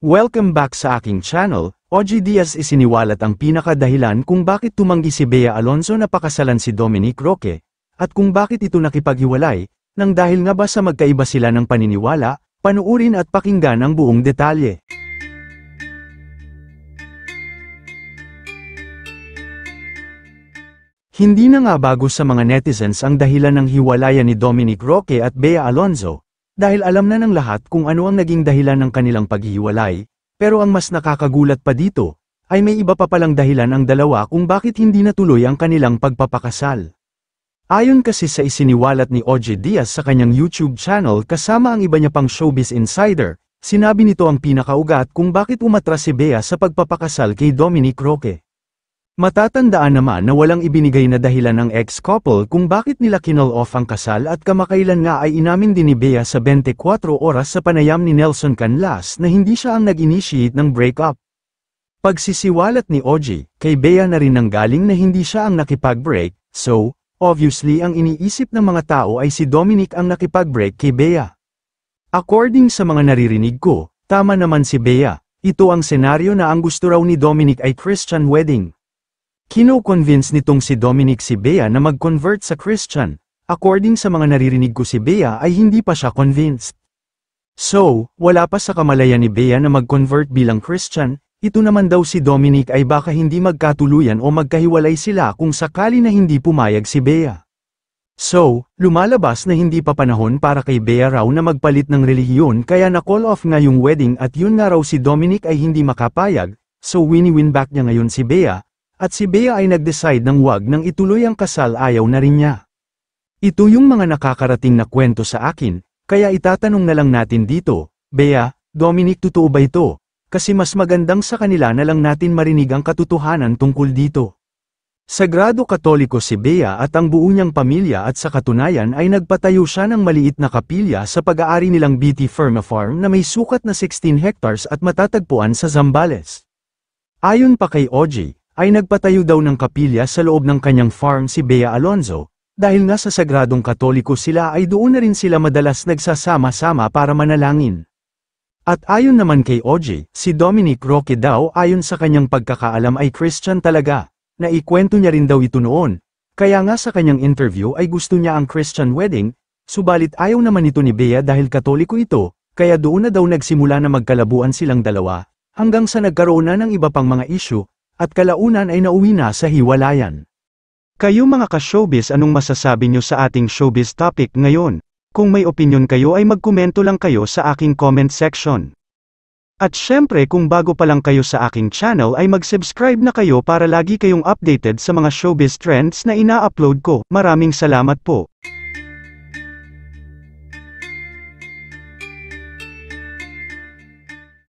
Welcome back sa aking channel, OG Diaz isiniwalat ang pinakadahilan kung bakit tumanggi si Bea Alonzo na pakasalan si Dominic Roque, at kung bakit ito nakipaghiwalay, nang dahil nga ba sa magkaiba sila ng paniniwala, panuurin at pakinggan ang buong detalye. Hindi na nga bago sa mga netizens ang dahilan ng hiwalayan ni Dominic Roque at Bea Alonzo, dahil alam na ng lahat kung ano ang naging dahilan ng kanilang paghiwalay, pero ang mas nakakagulat pa dito, ay may iba pa palang dahilan ang dalawa kung bakit hindi natuloy ang kanilang pagpapakasal. Ayon kasi sa isiniwalat ni OJ Diaz sa kanyang YouTube channel kasama ang iba niya pang showbiz insider, sinabi nito ang pinakaugat kung bakit umatras si Bea sa pagpapakasal kay Dominic Roque. Matatandaan naman na walang ibinigay na dahilan ng ex-couple kung bakit nila kinol off ang kasal at kamakailan nga ay inamin din ni Bea sa 24 oras sa panayam ni Nelson Canlas na hindi siya ang nag-initiate ng breakup. Pagsisiwalat ni Oji, kay Bea na rin ang galing na hindi siya ang nakipag-break, so, obviously ang iniisip ng mga tao ay si Dominic ang nakipag-break kay Bea. According sa mga naririnig ko, tama naman si Bea, ito ang senaryo na ang gusto raw ni Dominic ay Christian wedding. Kinukonvince nitong si Dominic si Bea na mag-convert sa Christian, according sa mga naririnig ko si Bea ay hindi pa siya convinced. So, wala pa sa kamalayan ni Bea na mag-convert bilang Christian, ito naman daw si Dominic ay baka hindi magkatuluyan o magkahiwalay sila kung sakali na hindi pumayag si Bea. So, lumalabas na hindi pa panahon para kay Bea raw na magpalit ng relihiyon kaya na-call off nga yung wedding at yun nga raw si Dominic ay hindi makapayag, so wini-win back niya ngayon si Bea, at si Bea ay nag-decide ng wag nang ituloy ang kasal ayaw na rin niya. Ito yung mga nakakarating na kwento sa akin, kaya itatanong na lang natin dito, Bea, Dominic totoo ba ito? Kasi mas magandang sa kanila na lang natin marinig ang katotohanan tungkol dito. Sagrado Katoliko si Bea at ang buo niyang pamilya at sa katunayan ay nagpatayo siya ng maliit na kapilya sa pag-aari nilang BT Firma Farm na may sukat na 16 hectares at matatagpuan sa Zambales. Ayon pa kay OJ, ay nagpatayo daw ng kapilya sa loob ng kanyang farm si Bea Alonzo, dahil nga sa Sagradong Katoliko sila ay doon na rin sila madalas nagsasama-sama para manalangin. At ayon naman kay OJ, si Dominic Roque daw ayon sa kanyang pagkakaalam ay Christian talaga, na ikwento niya rin daw ito noon, kaya nga sa kanyang interview ay gusto niya ang Christian wedding, subalit ayaw naman ito ni Bea dahil katoliko ito, kaya doon na daw nagsimula na magkalabuan silang dalawa, hanggang sa nagkaroon na ng iba pang mga issue, at kalaunan ay nauwi na sa hiwalayan. Kayo mga ka-showbiz anong masasabi nyo sa ating showbiz topic ngayon? Kung may opinion kayo ay magkomento lang kayo sa aking comment section. At syempre kung bago pa lang kayo sa aking channel ay mag-subscribe na kayo para lagi kayong updated sa mga showbiz trends na ina-upload ko. Maraming salamat po.